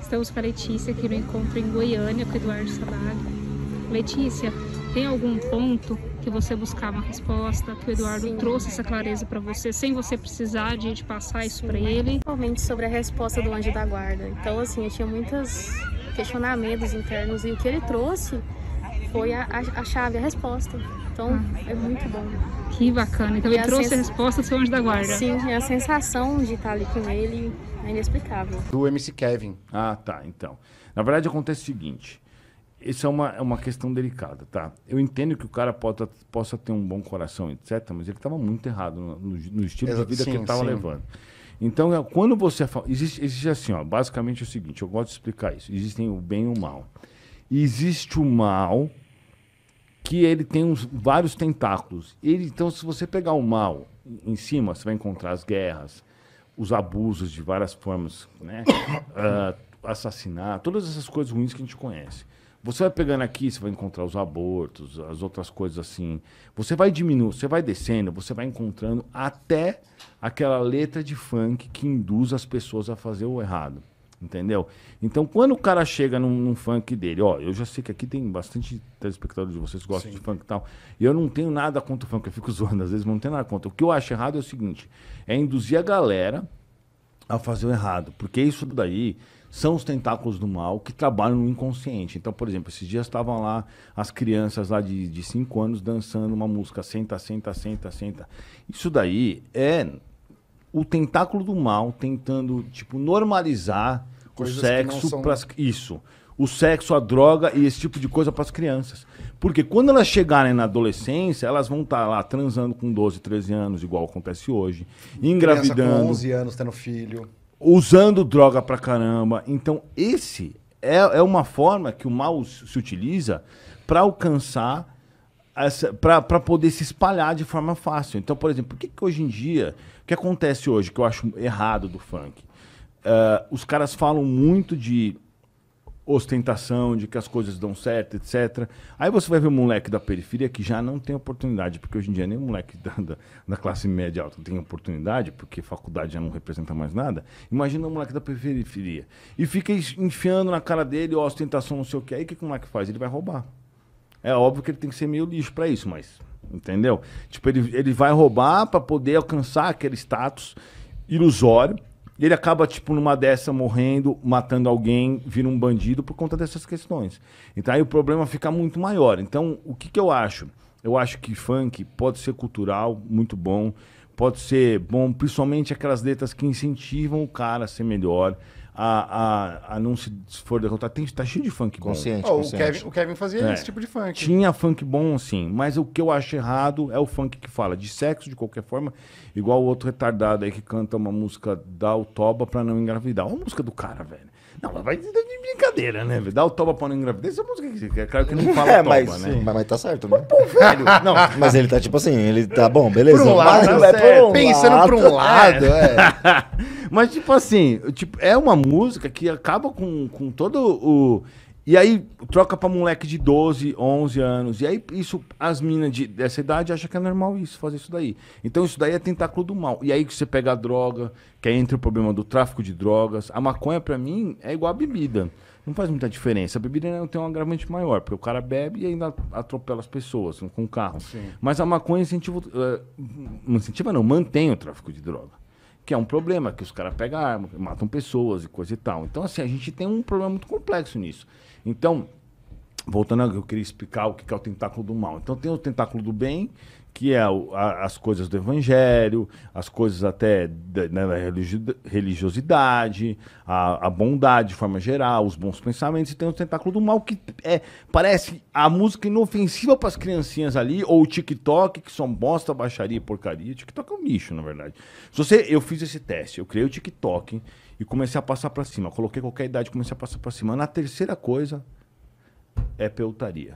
estamos com a Letícia aqui no encontro em Goiânia com o Eduardo Sabag. Letícia, tem algum ponto que você buscava uma resposta, que o Eduardo Sim. trouxe essa clareza para você, sem você precisar de, de passar isso para ele? Principalmente sobre a resposta do anjo da guarda. Então, assim, eu tinha muitos questionamentos internos e o que ele trouxe foi a, a, a chave, a resposta. Então uhum. é muito bom. Que bacana. Então e ele trouxe a resposta do seu anjo da guarda. Sim, e a sensação de estar ali com ele é inexplicável. Do MC Kevin. Ah, tá. Então. Na verdade acontece o seguinte. Isso é uma, é uma questão delicada, tá? Eu entendo que o cara pota, possa ter um bom coração, etc., mas ele estava muito errado no, no, no estilo Exato, de vida sim, que ele estava levando. Então, é, quando você fala. Existe, existe assim, ó, basicamente é o seguinte: eu gosto de explicar isso. Existem o bem e o mal. Existe o mal que ele tem uns, vários tentáculos. Ele, então, se você pegar o mal em cima, você vai encontrar as guerras, os abusos de várias formas, né? uh, assassinar, todas essas coisas ruins que a gente conhece. Você vai pegando aqui, você vai encontrar os abortos, as outras coisas assim. Você vai diminuindo, você vai descendo, você vai encontrando até aquela letra de funk que induz as pessoas a fazer o errado. Entendeu? Então, quando o cara chega num, num, funk dele, ó, eu já sei que aqui tem bastante telespectadores de vocês que gostam Sim. de funk e tal, e eu não tenho nada contra o funk, eu fico zoando, às vezes não tenho nada contra. O que eu acho errado é o seguinte: é induzir a galera a fazer o errado, porque isso daí são os tentáculos do mal que trabalham no inconsciente. Então, por exemplo, esses dias estavam lá as crianças lá de 5 anos dançando uma música, senta, senta, senta, senta. Isso daí é o tentáculo do mal tentando, tipo, normalizar Coisas o sexo são... para isso. O sexo, a droga e esse tipo de coisa para as crianças. Porque quando elas chegarem na adolescência, elas vão estar tá lá transando com 12, 13 anos, igual acontece hoje, engravidando, com 11 anos tendo filho, usando droga para caramba. Então, esse é, é uma forma que o mal se utiliza para alcançar para poder se espalhar de forma fácil. Então, por exemplo, por que, que hoje em dia que acontece hoje, que eu acho errado do funk? Uh, os caras falam muito de ostentação, de que as coisas dão certo, etc. Aí você vai ver um moleque da periferia que já não tem oportunidade, porque hoje em dia nem um moleque da, da, da, classe média alta tem oportunidade, porque faculdade já não representa mais nada. Imagina um moleque da periferia. E fica enfiando na cara dele, ostentação, não sei o que. Aí o que, que o moleque faz? Ele vai roubar. É óbvio que ele tem que ser meio lixo para isso, mas Entendeu? Tipo, ele, ele vai roubar para poder alcançar aquele status ilusório. E ele acaba, tipo, numa dessa morrendo, matando alguém, vira um bandido por conta dessas questões. Então aí o problema fica muito maior. Então, o que, que eu acho? Eu acho que funk pode ser cultural, muito bom. Pode ser bom, principalmente aquelas letras que incentivam o cara a ser melhor a, a, a não se for derrotar. Tem, tá cheio de funk bom. Consciente, oh, consciente. O, Kevin, o Kevin fazia é. esse tipo de funk. Tinha funk bom, sim. Mas o que eu acho errado é o funk que fala de sexo, de qualquer forma. Igual o outro retardado aí que canta uma música da Altoba pra não engravidar. Olha a música do cara, velho. Não, mas vai de brincadeira, né, velho? Dá o toba pra não engravidar. Essa música que é claro que não é, fala é, toba, mas, né? Mas, mas, tá certo, né? Mas, pô, velho. Não. mas ele tá tipo assim, ele tá bom, beleza. um lado, mas, é, pensando tá pra um é. lado, é. Mas, tipo assim, tipo, é uma música que acaba com, com todo o. E aí troca pra moleque de 12, 11 anos. E aí isso, as minas de, dessa idade acham que é normal isso, fazer isso daí. Então isso daí é tentáculo do mal. E aí que você pega a droga, que aí entra o problema do tráfico de drogas. A maconha, pra mim, é igual a bebida. Não faz muita diferença. A bebida não tem um agravante maior, porque o cara bebe e ainda atropela as pessoas com o carro. Sim. Mas a maconha incentiva, uh, incentiva não, mantém o tráfico de droga que é um problema, que os caras pegam arma, matam pessoas e coisa e tal. Então, assim, a gente tem um problema muito complexo nisso. Então, voltando, eu queria explicar o que é o tentáculo do mal. Então, tem o tentáculo do bem, que é a, as coisas do evangelho, as coisas até da, né, da religiosidade, a, a, bondade de forma geral, os bons pensamentos, e tem o tentáculo do mal, que é, parece a música inofensiva para as criancinhas ali, ou o TikTok, que são bosta, baixaria e porcaria. TikTok é um lixo, na verdade. Se você, eu fiz esse teste, eu criei o TikTok e comecei a passar para cima. Coloquei qualquer idade, comecei a passar para cima. Na terceira coisa, é peutaria.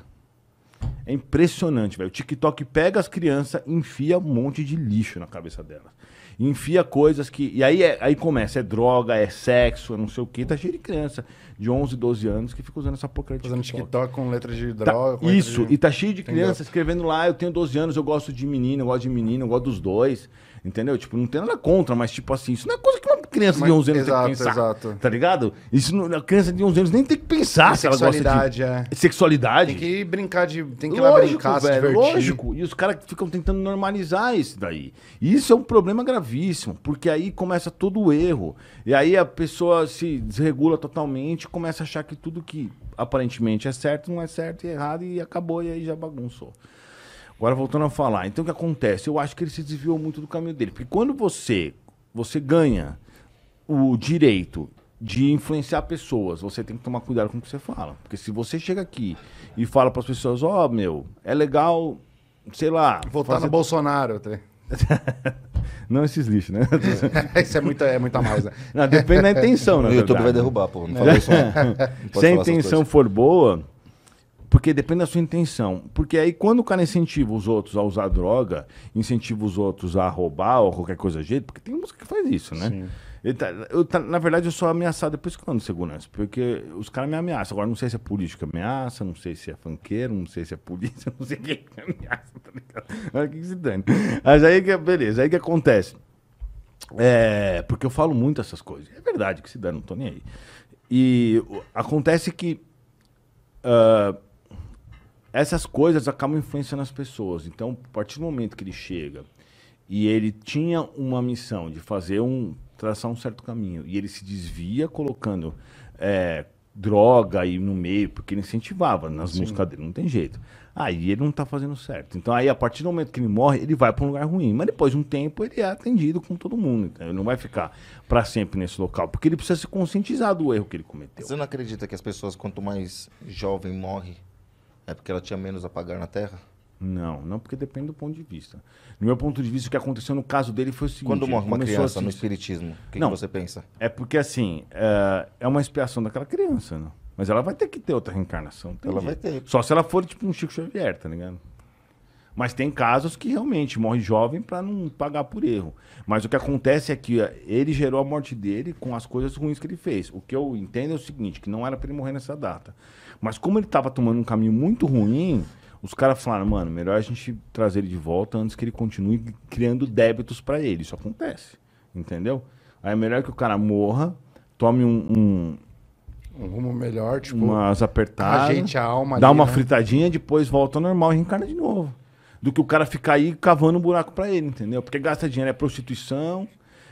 É impressionante, velho. O TikTok pega as crianças, enfia um monte de lixo na cabeça delas. Enfia coisas que. E aí, é, aí começa: é droga, é sexo, é não sei o que. Tá cheio de criança de 11, 12 anos que fica usando essa porcaria de TikTok. com letras de tá, droga. Tá, isso, de... e tá cheio de Entendeu? criança escrevendo lá: eu tenho 12 anos, eu gosto de menino, eu gosto de menino, eu gosto dos dois. Entendeu? Tipo, não tem nada contra, mas tipo assim, isso não é coisa que criança Mas, de 11 anos exato, tem que pensar. Exato. Tá ligado? Isso, não, a criança de 11 anos nem tem que pensar se ela gosta de... É. Sexualidade. Tem que brincar de... Tem que lógico, ir lá brincar, velho, se divertir. Lógico. E os caras ficam tentando normalizar isso daí. E isso é um problema gravíssimo, porque aí começa todo o erro. E aí a pessoa se desregula totalmente, começa a achar que tudo que aparentemente é certo, não é certo, é errado, e acabou, e aí já bagunçou. Agora voltando a falar, então o que acontece? Eu acho que ele se desviou muito do caminho dele. Porque quando você você ganha o direito de influenciar pessoas, você tem que tomar cuidado com o que você fala. Porque se você chega aqui e fala para as pessoas, ó, oh, meu, é legal, sei lá. Votar fazer... no Bolsonaro. não esses lixos, né? isso é muito, é muito a mais, né? Não, depende da intenção, né? O YouTube verdade. vai derrubar, pô. Não fala isso, Se a intenção for boa, porque depende da sua intenção. Porque aí quando o cara incentiva os outros a usar droga, incentiva os outros a roubar ou qualquer coisa do jeito, porque tem música que faz isso, né? Sim. Tá, eu, tá, na verdade, eu sou ameaçado, depois quando que eu ando de segurança, porque os caras me ameaçam. Agora, não sei se é político que ameaça, não sei se é fanqueiro, não sei se é polícia, não sei quem que ameaça, tá ligado? Mas que se dane. Mas aí que, beleza, aí que acontece. É, porque eu falo muito essas coisas. É verdade que se dane, não tô nem aí. E acontece que uh, essas coisas acabam influenciando as pessoas. Então, a partir do momento que ele chega e ele tinha uma missão de fazer um traçar um certo caminho. E ele se desvia colocando é, droga aí no meio, porque ele incentivava nas Sim. músicas dele, não tem jeito. Aí ele não tá fazendo certo. Então aí, a partir do momento que ele morre, ele vai para um lugar ruim. Mas depois de um tempo, ele é atendido com todo mundo. Então, ele não vai ficar para sempre nesse local, porque ele precisa se conscientizar do erro que ele cometeu. Você não acredita que as pessoas, quanto mais jovem morre, é porque ela tinha menos a pagar na Terra? Não, não porque depende do ponto de vista. No meu ponto de vista, o que aconteceu no caso dele foi o seguinte... Quando morre uma criança no espiritismo, o que, que você pensa? É porque, assim, é, é uma expiação daquela criança, né? Mas ela vai ter que ter outra reencarnação. Ela vai ter. Só se ela for tipo um Chico Xavier, tá ligado? Mas tem casos que realmente morre jovem para não pagar por erro. Mas o que acontece é que é, ele gerou a morte dele com as coisas ruins que ele fez. O que eu entendo é o seguinte, que não era para ele morrer nessa data. Mas como ele estava tomando um caminho muito ruim, os caras falaram, mano, melhor a gente trazer ele de volta antes que ele continue criando débitos para ele. Isso acontece, entendeu? Aí é melhor que o cara morra, tome um, um, um rumo melhor, tipo, umas apertadas, a gente a alma dá ali, uma né? fritadinha, depois volta ao normal e reencarna de novo. Do que o cara ficar aí cavando um buraco para ele, entendeu? Porque gasta dinheiro, é prostituição,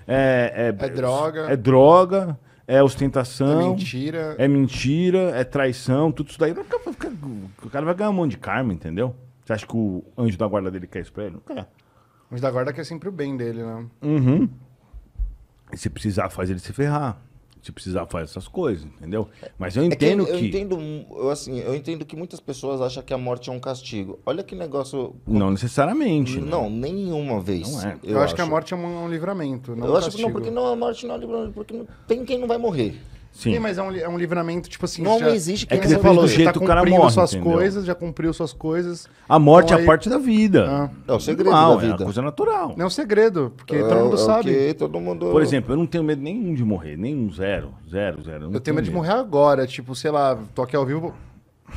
é, é, é droga, é droga, é ostentação, é mentira, é mentira, é traição, tudo isso daí não acaba o cara vai ganhar um monte de karma, entendeu? Você acha que o anjo da guarda dele quer isso pra ele? Não quer. O anjo da guarda quer sempre o bem dele, né? Uhum. E se precisar, faz ele se ferrar. Se precisar, faz essas coisas, entendeu? Mas eu entendo é que, eu, que... entendo, eu, assim, eu entendo que muitas pessoas acham que a morte é um castigo. Olha que negócio... Não necessariamente. Né? Não, né? nenhuma vez. Não é. Eu, eu acho, acho, que a morte é um, livramento, não eu um acho que não, porque não, a morte não é um livramento. Porque não, tem quem não vai morrer. Sim. Sim, mas é um, é um livramento, tipo assim. Não, já... existe quem é que você falou, do jeito tá o cara morre. suas entendeu? coisas, já cumpriu suas coisas. A morte é então, é aí... a parte da vida. Ah. É o segredo Normal, da é vida. É coisa natural. Não é um segredo, porque é, todo mundo é, é sabe. todo mundo... Por exemplo, eu não tenho medo nenhum de morrer, nenhum, zero, zero, zero. Eu, eu tenho medo, medo de morrer agora, tipo, sei lá, tô aqui ao vivo,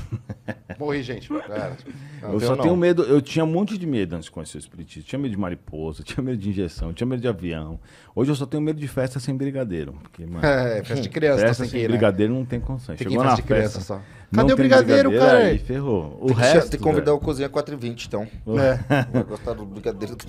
Morri, gente. Cara, eu só não. tenho medo, eu tinha um monte de medo antes de conhecer o espiritismo. Tinha medo de mariposa, tinha medo de injeção, tinha medo de avião. Hoje eu só tenho medo de festa sem brigadeiro. Porque, mano, é, festa de criança. Festa tá sem que né? brigadeiro né? não tem consenso. Tem Chegou na festa, só. Cadê o brigadeiro, brigadeiro, cara? Aí, ferrou. O tem que, resto, tem que convidar velho. É. o Cozinha 4 e 20, então. É. Vai gostar do brigadeiro que